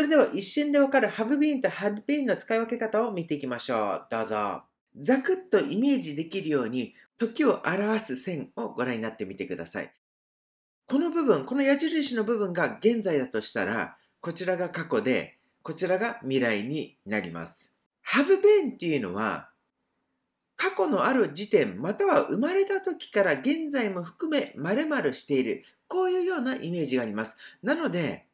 それでは一瞬でわかるハブビーンとハッビーンの使い分け方を見ていきましょう。どうぞ。ざくっとイメージできるように、時を表す線をご覧になってみてください。この部分、この矢印の部分が現在だとしたら、こちらが過去で、こちらが未来になります。ハブベンっていうのは、過去のある時点、または生まれた時から現在も含めまるしている。こういうようなイメージがあります。なので、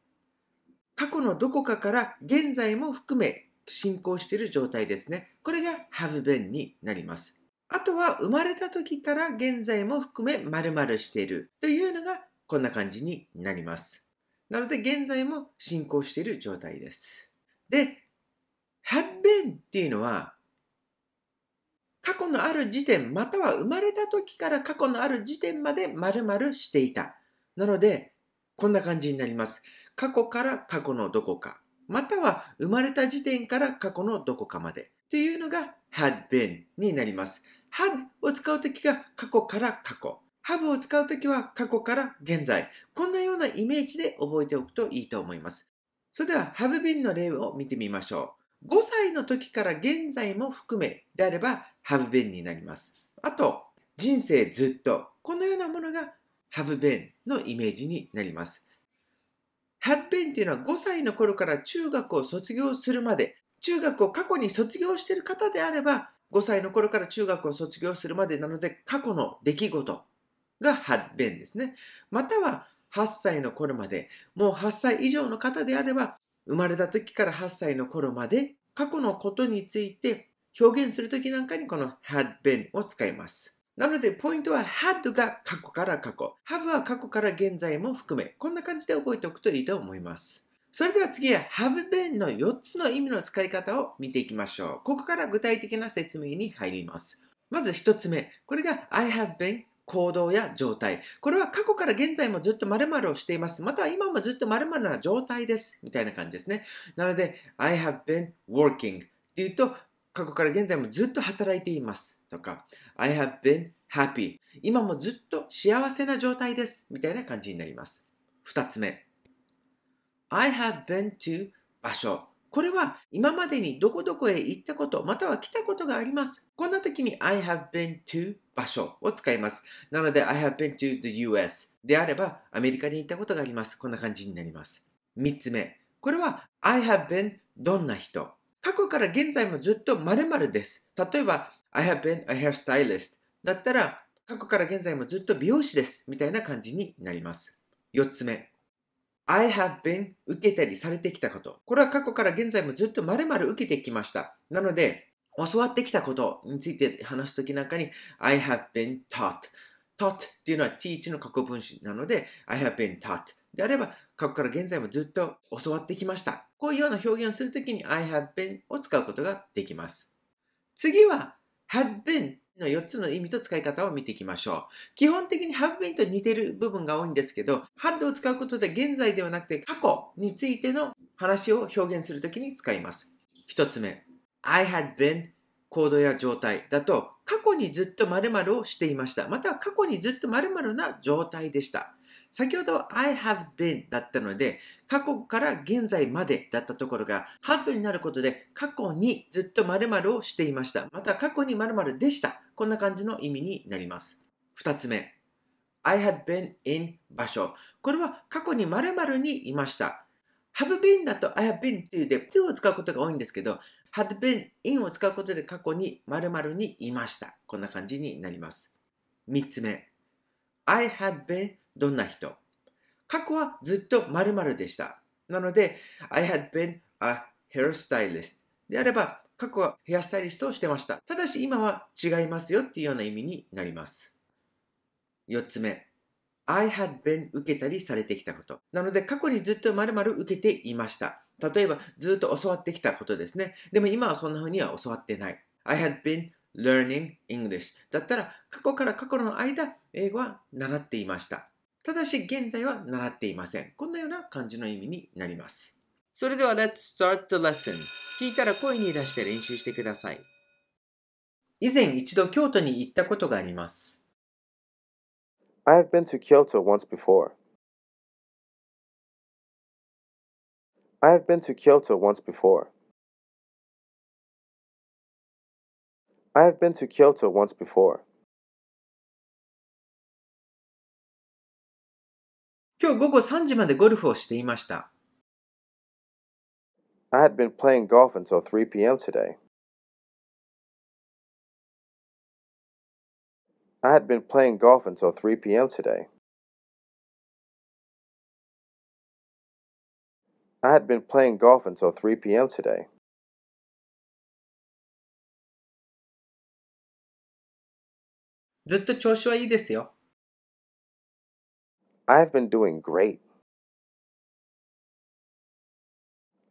過去のどこかから現在も含め進行している状態ですね。これが have been になります。あとは生まれた時から現在も含め〇〇しているというのがこんな感じになります。なので現在も進行している状態です。で、had been っていうのは過去のある時点または生まれた時から過去のある時点まで〇〇していた。なので、こんな感じになります。過去から過去のどこか、または生まれた時点から過去のどこかまでっていうのが had been になります。had を使うときが過去から過去。have を使うときは過去から現在。こんなようなイメージで覚えておくといいと思います。それでは have been の例を見てみましょう。5歳の時から現在も含めであれば have been になります。あと、人生ずっと。このようなものが have been のイメージになります。ハッペンっていうのは5歳の頃から中学を卒業するまで、中学を過去に卒業している方であれば、5歳の頃から中学を卒業するまでなので、過去の出来事がハッペンですね。または、8歳の頃まで、もう8歳以上の方であれば、生まれた時から8歳の頃まで、過去のことについて表現するときなんかにこの had been を使います。なので、ポイントは had が過去から過去、have は過去から現在も含め、こんな感じで覚えておくといいと思います。それでは次は have been の4つの意味の使い方を見ていきましょう。ここから具体的な説明に入ります。まず1つ目、これが I have been 行動や状態。これは過去から現在もずっと〇〇をしています。または今もずっと〇〇な状態です。みたいな感じですね。なので、I have been working っていうと、過去から現在もずっと働いています。とか、I have been happy。今もずっと幸せな状態です。みたいな感じになります。2つ目。I have been to 場所。これは今までにどこどこへ行ったこと、または来たことがあります。こんな時に I have been to 場所を使います。なので I have been to the US であればアメリカに行ったことがあります。こんな感じになります。3つ目。これは I have been どんな人。過去から現在もずっと〇〇です。例えば I have been a hairstylist だったら、過去から現在もずっと美容師です。みたいな感じになります。4つ目。I have been 受けたりされてきたこと。これは過去から現在もずっと〇〇受けてきました。なので、教わってきたことについて話すときなんかに I have been taught。taught っていうのは teach の過去分詞なので I have been taught であれば過去から現在もずっと教わってきました。こういうような表現をするときに I have been を使うことができます。次は h a d been の4つの意味と使い方を見ていきましょう。基本的に have been と似てる部分が多いんですけど、had を使うことで現在ではなくて過去についての話を表現するときに使います。1つ目、I had been 行動や状態だと過去にずっと〇〇をしていました。または過去にずっと〇〇な状態でした。先ほど I have been だったので過去から現在までだったところが had になることで過去にずっと〇〇をしていました。また過去に〇〇でしたこんな感じの意味になります。2つ目。I have been in 場所。これは過去に〇〇にいました。have been だと I have been っていうで to を使うことが多いんですけど、had been in を使うことで過去に〇〇にいました。こんな感じになります。3つ目。I had been どんな人過去はずっと〇〇でした。なので、I had been a hairstylist であれば、過去はヘアスタイリストをしてました。ただし今は違いますよっていうような意味になります。4つ目。I had been 受けたりされてきたこと。なので過去にずっと〇〇受けていました。例えばずっと教わってきたことですね。でも今はそんな風には教わってない。I had been learning English だったら過去から過去の間英語は習っていました。ただし現在は習っていません。こんなような感じの意味になります。それでは Let's start the lesson. 聞いたら声に出して練習してください。以前一度京都に行ったことがあります。I have been to Kyoto once before. I have been to Kyoto once before. I have been to Kyoto once before. 今日午後3時までゴルフをしていました。I had been playing golf until 3 p.m. today. I had been playing golf until 3 p.m. today. I had been playing golf until 3 p.m. today. I have been doing great.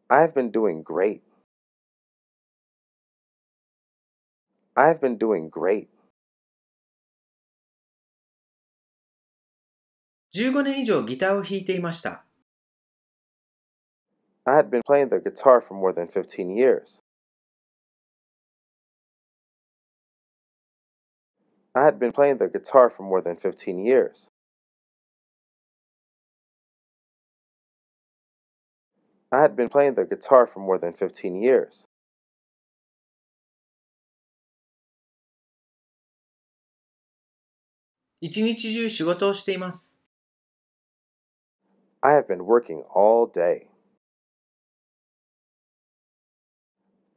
I've been doing great. I've been doing great. 15年以上ギターを弾いていました。I had been playing the guitar for more than 15 years. I had been playing the guitar for more than 15 years. I had been playing the guitar for more than 15 years. I have been working all day.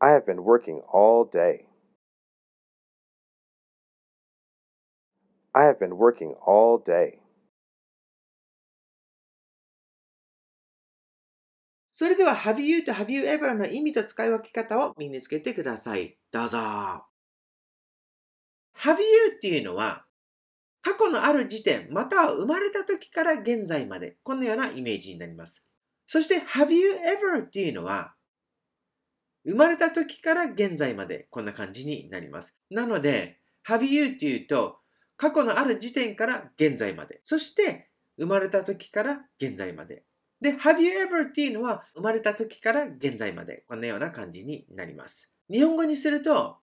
I have been working all day. I have been working all day. それでは Have you と Have you ever の意味と使い分け方を身につけてください。どうぞ。Have you っていうのは、過去のある時点、または生まれた時から現在まで、このようなイメージになります。そして Have you ever っていうのは、生まれた時から現在まで、こんな感じになります。なので、Have you っていうと、過去のある時点から現在まで、そして生まれた時から現在まで。で、have you ever っていうのは生まれた時から現在までこんなような感じになります。日本語にすると、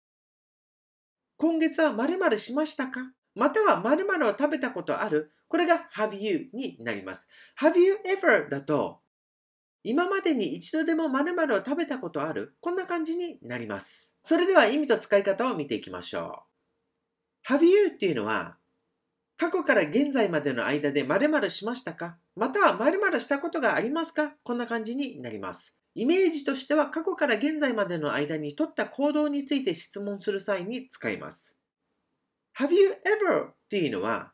今月は〇〇しましたかまたは〇〇を食べたことあるこれが have you になります。have you ever だと、今までに一度でも〇〇を食べたことあるこんな感じになります。それでは意味と使い方を見ていきましょう。have you っていうのは、過去から現在までの間で〇〇しましたかまたは〇〇したことがありますかこんな感じになります。イメージとしては過去から現在までの間に取った行動について質問する際に使います。Have you ever っていうのは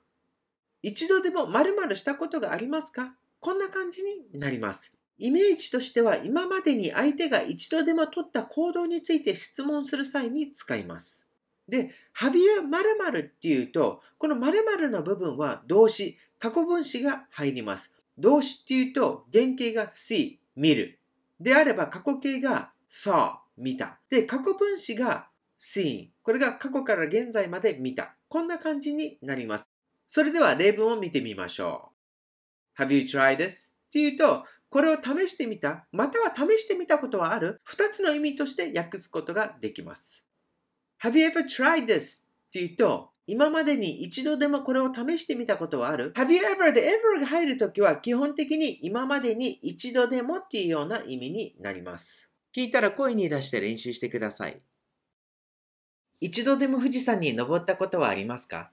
一度でも〇〇したことがありますかこんな感じになります。イメージとしては今までに相手が一度でも取った行動について質問する際に使います。で、have you 〇〇っていうと、この〇〇の部分は動詞、過去分詞が入ります。動詞っていうと、原型が see、見る。であれば過去形が saw、見た。で、過去分詞が seen。これが過去から現在まで見た。こんな感じになります。それでは例文を見てみましょう。Have you tried this? っていうと、これを試してみた、または試してみたことはある、2つの意味として訳すことができます。Have you ever tried this? って言うと、今までに一度でもこれを試してみたことはある ?Have you ever で ever が入るときは基本的に今までに一度でもっていうような意味になります。聞いたら声に出して練習してください。一度でも富士山に登ったことはありますか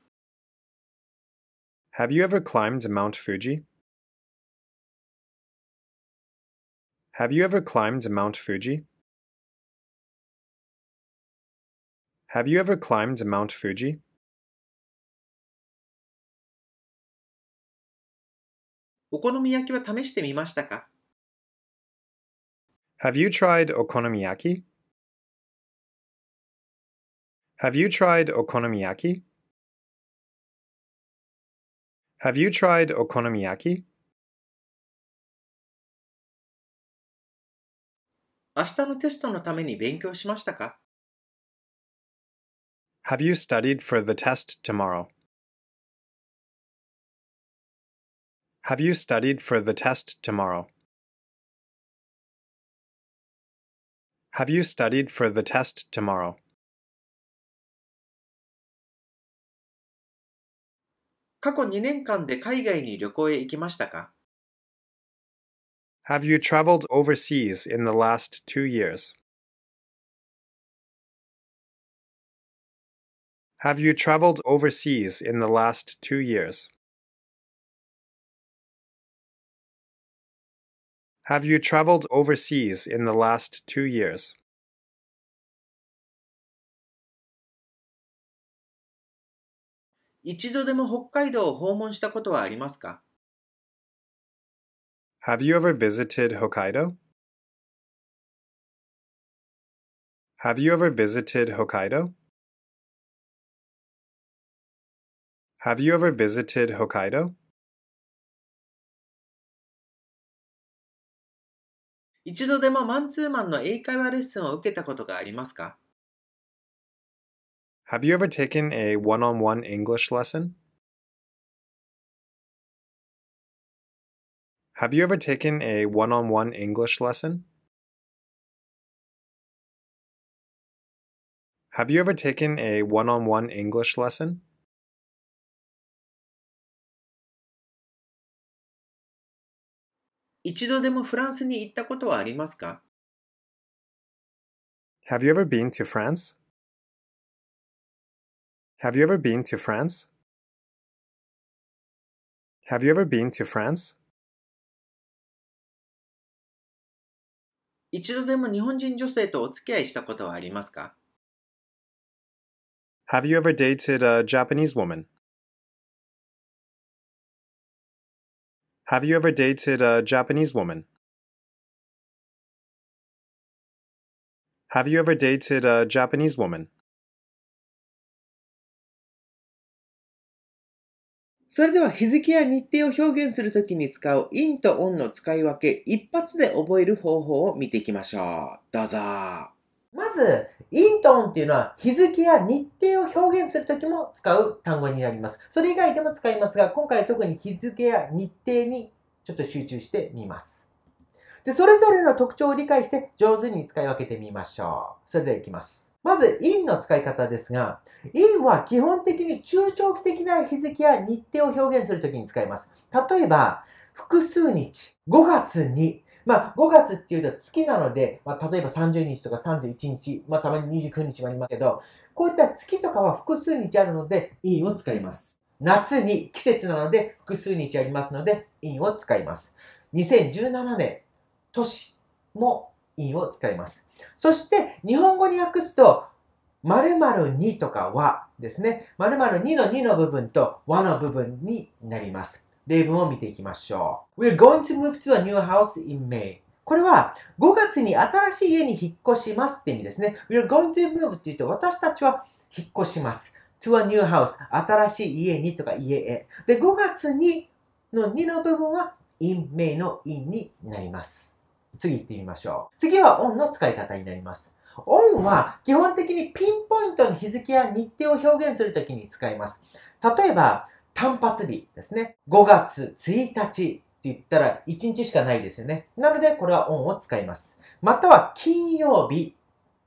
Have you ever climbed Mount Fuji? Have you ever climbed Mount Fuji? Have you ever climbed Mount Fuji? Have you tried okonomiyaki? Have you tried okonomiyaki? Have you tried okonomiyaki? 明日のテストのために勉強しましたか have you studied for the test tomorrow? Have you studied for the test tomorrow? Have you studied for the test tomorrow? Have you traveled overseas in the last two years? Have you traveled overseas in the last two years? Have you traveled overseas in the last two years? Have you ever visited Hokkaido? Have you ever visited Hokkaido? Have you ever visited Hokkaido? Have you ever taken a one-on-one English lesson? Have you ever taken a one-on-one English lesson? Have you ever taken a one-on-one English lesson? 一度でもフランスに行ったことはありますか Have you ever been to France? Have you ever been to France? Have you ever been to France? 一度でも日本人女性とお付き合いしたことはありますか Have you ever dated a Japanese woman? Have you ever dated a Japanese woman? Have you ever dated a Japanese woman? それでは日付や日程を表現するときに使う in と on の使い分け、一発で覚える方法を見ていきましょう。どうぞ。まず、イントンっていうのは日付や日程を表現するときも使う単語になります。それ以外でも使いますが、今回は特に日付や日程にちょっと集中してみます。で、それぞれの特徴を理解して上手に使い分けてみましょう。それでは行きます。まず、in の使い方ですが、in は基本的に中長期的な日付や日程を表現するときに使います。例えば、複数日、5月にまあ、5月っていうと月なので、まあ、例えば30日とか31日、まあ、たまに29日もありますけど、こういった月とかは複数日あるので、陰を使います。夏に季節なので複数日ありますので、陰を使います。2017年、年も陰を使います。そして、日本語に訳すと、〇〇2とかはですね、〇〇2の2の部分と和の部分になります。例文を見ていきましょう。We're going to move to a new house in May. これは5月に新しい家に引っ越しますって意味ですね。We're going to move って言うと私たちは引っ越します。to a new house 新しい家にとか家へ。で、5月にの2の部分は in May の in になります。次行ってみましょう。次は on の使い方になります。on は基本的にピンポイントの日付や日程を表現するときに使います。例えば、単発日ですね。5月1日って言ったら1日しかないですよね。なので、これはオンを使います。または金曜日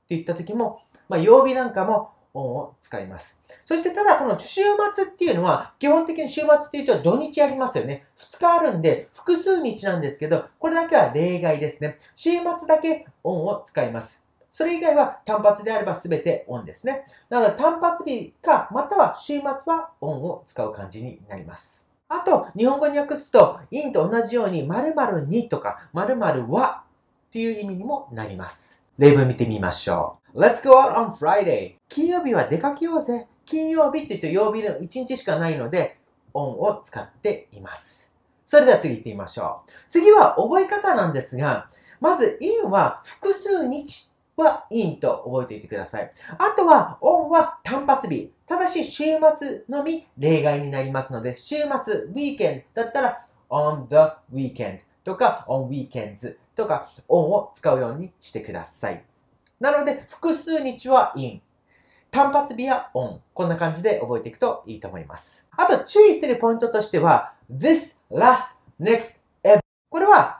って言った時も、まあ、曜日なんかもオンを使います。そしてただこの週末っていうのは、基本的に週末っていうと土日ありますよね。2日あるんで、複数日なんですけど、これだけは例外ですね。週末だけオンを使います。それ以外は単発であれば全てオンですね。なので単発日か、または週末はオンを使う感じになります。あと、日本語に訳すと、インと同じように〇〇にとか〇〇はっていう意味にもなります。例文見てみましょう。Let's go out on Friday. 金曜日は出かけようぜ。金曜日って言うと曜日の1日しかないので、オンを使っています。それでは次行ってみましょう。次は覚え方なんですが、まずインは複数日は in と覚えておいてください。あとはオンは単発日。ただし週末のみ例外になりますので、週末、weekend だったら on the weekend とか on weekends とか on を使うようにしてください。なので、複数日は in。単発日はオン。こんな感じで覚えていくといいと思います。あと注意するポイントとしては、this, last, next, ever。これは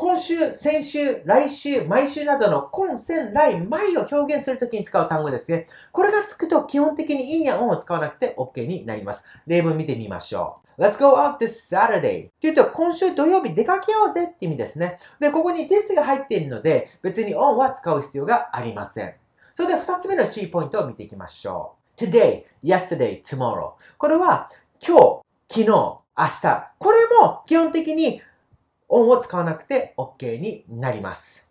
今週、先週、来週、毎週などの今、先、来、毎を表現するときに使う単語ですね。これがつくと基本的にいいやオンを使わなくて OK になります。例文見てみましょう。Let's go out this Saturday. って言うと、今週土曜日出かけようぜって意味ですね。で、ここに this が入っているので、別に on は使う必要がありません。それで二つ目の注意ポイントを見ていきましょう。today, yesterday, tomorrow. これは、今日、昨日、明日。これも基本的にオンを使わなくて OK になります。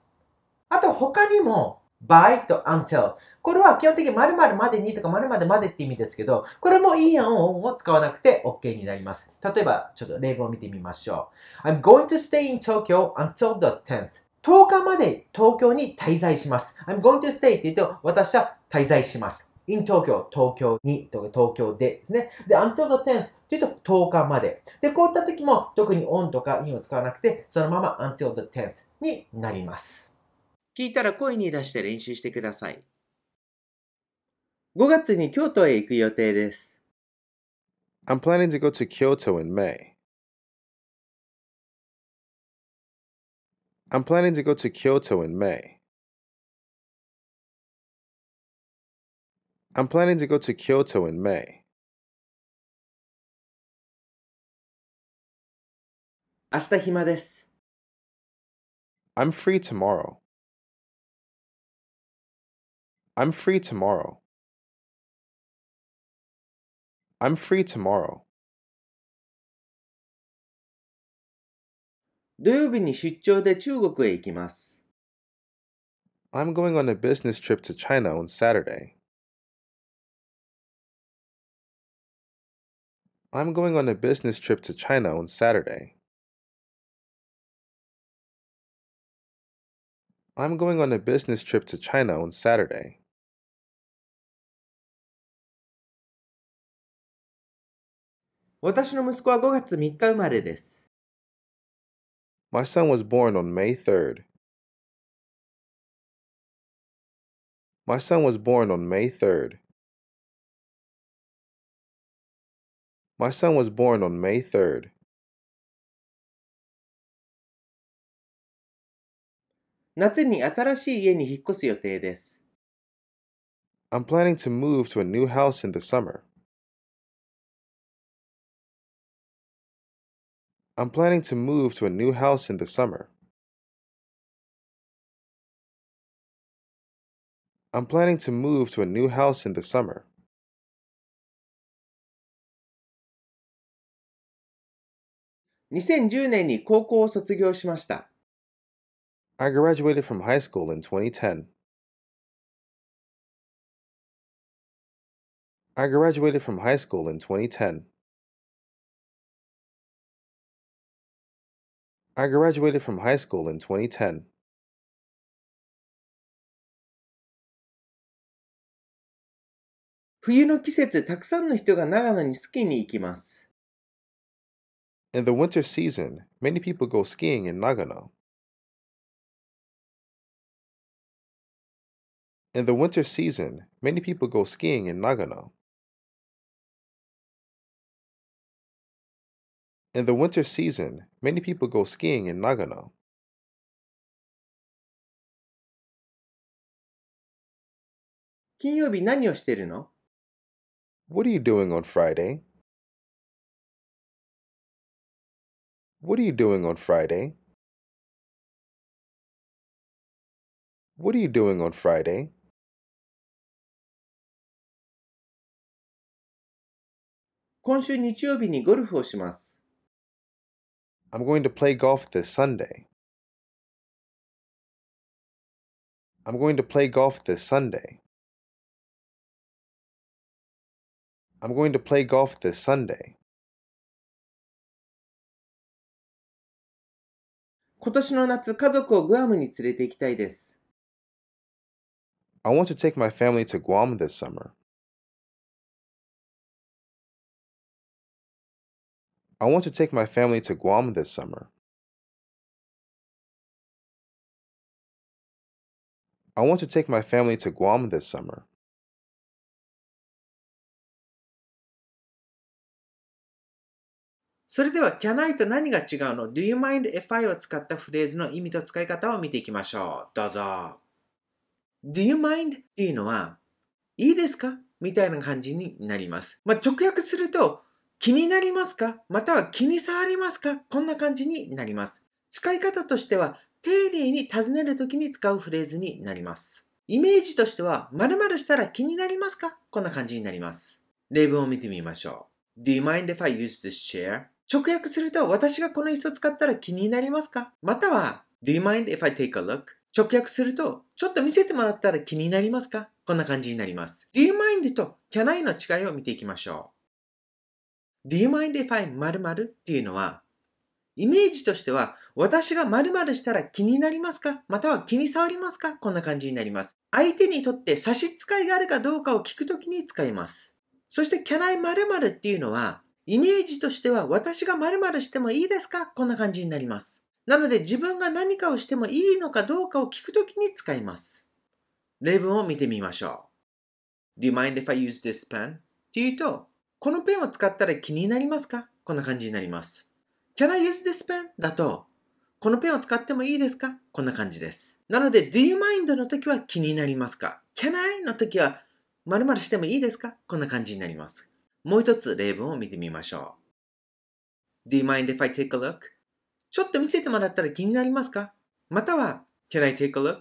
あと他にも by と until。これは基本的に〇〇までにとか〇〇までって意味ですけど、これもいいやん音を使わなくて OK になります。例えば、ちょっと例文を見てみましょう。I'm going to stay in Tokyo until the 10th. 10日まで東京に滞在します。I'm going to stay って言うと、私は滞在します。in Tokyo, 東京にとか東京でですね。で、until the 10th というと10日まで。で、こういった時も特にオンとかインを使わなくて、そのまま until the 10th になります。聞いたら声に出して練習してください。5月に京都へ行く予定です。I'm planning to go to Kyoto in May. I'm planning to go to Kyoto in May. I'm planning to go to Kyoto in May. 明日暇です。I'm free tomorrow. I'm free tomorrow. I'm free tomorrow. 土曜日に出張で中国へ行きます。I'm going on a business trip to China on Saturday. I'm going on a business trip to China on Saturday. I'm going on a business trip to China on Saturday. My son was born on May 3rd. My son was born on May 3rd. My son was born on May 3rd. 夏に新しい家に引っ越す予定です。I'm planning to move to a new house in the summer. I'm planning to move to a new house in the summer. I'm planning to move to a new house in the summer. "2010 年に高校を卒業しました。I graduated from high school in 2010. I graduated from high school in 2010. I graduated from high school in 2010. In the winter season, many people go skiing in Nagano. In the winter season, many people go skiing in Nagano. In the winter season, many people go skiing in Nagano. What are you doing on Friday? What are you doing on Friday? What are you doing on Friday? 今週日曜日にゴルフをします。I'm going to play golf this Sunday. I'm going to play golf this Sunday. I'm going to play golf this Sunday. 今年の夏、家族をグアムに連れて行きたいです。I want to take my family to Guam this summer. I want to take my family to Guam this summer. I want to take my family to Guam this summer. それでは can I と何が違うの Do you mind if I を使ったフレーズの意味と使い方を見ていきましょう。どうぞ。Do you mind っていうのは、いいですかみたいな感じになります。まあ、直訳すると、気になりますかまたは気に障りますかこんな感じになります。使い方としては、丁寧に尋ねるときに使うフレーズになります。イメージとしては、〇〇したら気になりますかこんな感じになります。例文を見てみましょう。Do you mind if I use this chair? 直訳すると、私がこの椅子を使ったら気になりますかまたは、Do you mind if I take a look? 直訳すると、ちょっと見せてもらったら気になりますかこんな感じになります。Do you mind と Can I の違いを見ていきましょう。Do you mind if I 〇〇っていうのは、イメージとしては、私が〇〇したら気になりますかまたは気に障りますかこんな感じになります。相手にとって差し支えがあるかどうかを聞くときに使います。そして、can I 〇〇っていうのは、イメージとしては、私が〇〇してもいいですかこんな感じになります。なので、自分が何かをしてもいいのかどうかを聞くときに使います。例文を見てみましょう。Do you mind if I use this pen? っていうと、このペンを使ったら気になりますかこんな感じになります。Can I use this pen? だと、このペンを使ってもいいですかこんな感じです。なので、Do you mind? の時は気になりますか ?Can I? の時は〇〇してもいいですかこんな感じになります。もう一つ例文を見てみましょう。Do you mind if I take a look? ちょっと見せてもらったら気になりますかまたは、Can I take a look?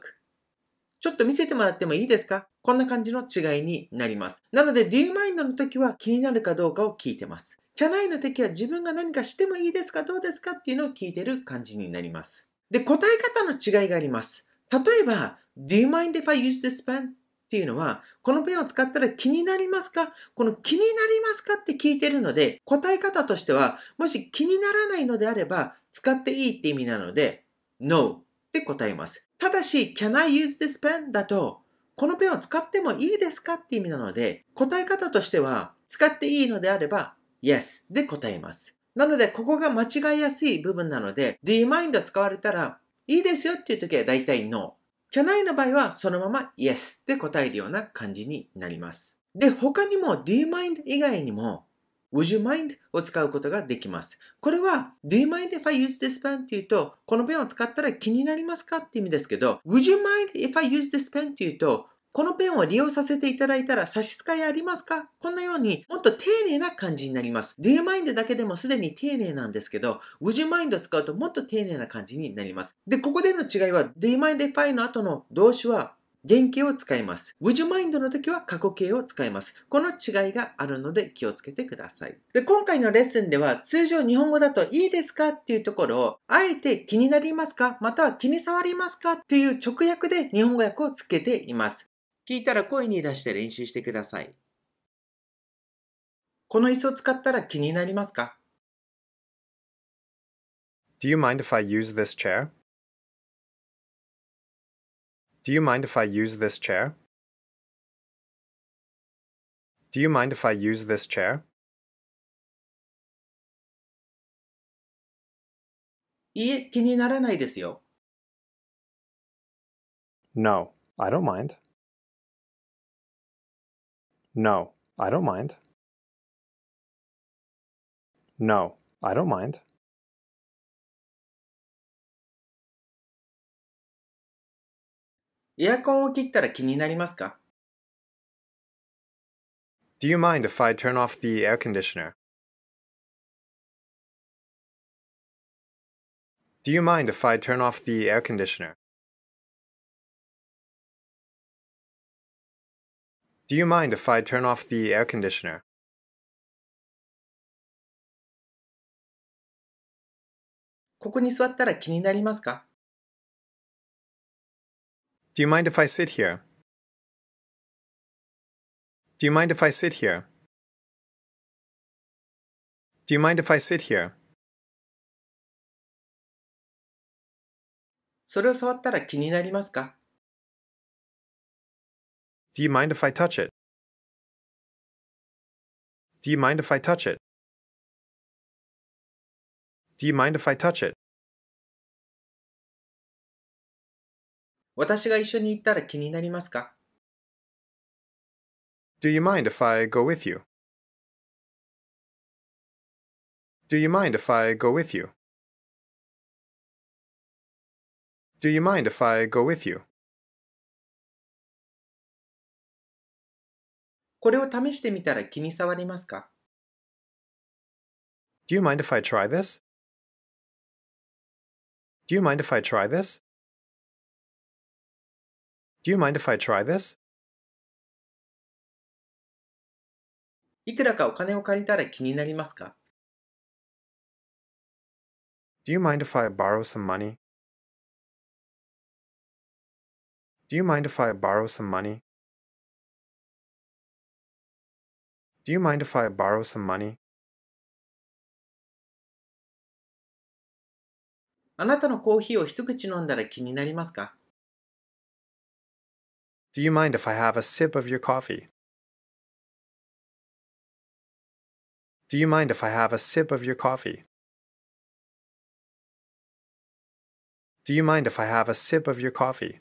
ちょっと見せてもらってもいいですかこんな感じの違いになります。なので d マインドの時は気になるかどうかを聞いてます。キャナイの時は自分が何かしてもいいですかどうですかっていうのを聞いてる感じになります。で、答え方の違いがあります。例えば、Do you mind if I use this pen? っていうのは、このペンを使ったら気になりますかこの気になりますかって聞いてるので、答え方としては、もし気にならないのであれば、使っていいって意味なので、No, って答えます。ただし、can I use this pen? だと、このペンを使ってもいいですかって意味なので、答え方としては、使っていいのであれば、yes で答えます。なので、ここが間違いやすい部分なので、do you mind 使われたら、いいですよっていう時は大体 no。can I の場合は、そのまま yes で答えるような感じになります。で、他にも do you mind 以外にも、would you mind を使うことができます。これは do you mind if I use this pen っていうとこのペンを使ったら気になりますかって意味ですけど would you mind if I use this pen っていうとこのペンを利用させていただいたら差し支えありますかこんなようにもっと丁寧な感じになります。Do you mind だけでもすでに丁寧なんですけど、Would you mind を使うともっと丁寧な感じになります。で、ここでの違いは Do you mind if I の後の動詞は原型を使います。would you mind の時は過去形を使います。この違いがあるので気をつけてください。で、今回のレッスンでは通常日本語だといいですかっていうところを、あえて気になりますかまたは気に障りますかっていう直訳で日本語訳をつけています。聞いたら声に出して練習してください。この椅子を使ったら気になりますか Do you mind if I use this chair? Do you mind if I use this chair? Do you mind if I use this chair? No, I don't mind. No, I don't mind. No, I don't mind. エアコンを切ったら気になりますか Do you mind if I turn off the air conditioner? Do you mind if I turn off the air conditioner? Do you mind if I turn off the air conditioner? Do you mind if I sit here? Do you mind if I sit here? Do you mind if I sit here? それを触ったら気になりますか Do you mind if I touch it? Do you mind if I touch it? Do you mind if I touch it? 私が一緒に行ったら気になりますか Do you mind if I go with you? Do you mind if I go with you? Do you mind if I go with you? これを試してみたら気に障りますか Do you mind if I try this? Do you mind if I try this? Do you mind if I try this? いくらかお金を借りたら気になりますか Do you mind if I borrow some money? Do you mind if I borrow some money? Do you mind if I borrow some money? あなたのコーヒーを一口飲んだら気になりますか Do you mind if I have a sip of your coffee? Do you mind if I have a sip of your coffee? Do you mind if I have a sip of your coffee?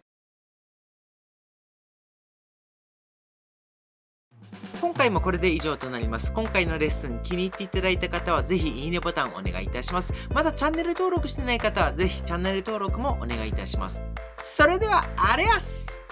今回もこれで以上となります。今回のレッスン気に入っていただいた方はぜひいいねボタンお願いいたします。まだチャンネル登録してない方はぜひチャンネル登録もお願いいたします。それでは、あれやす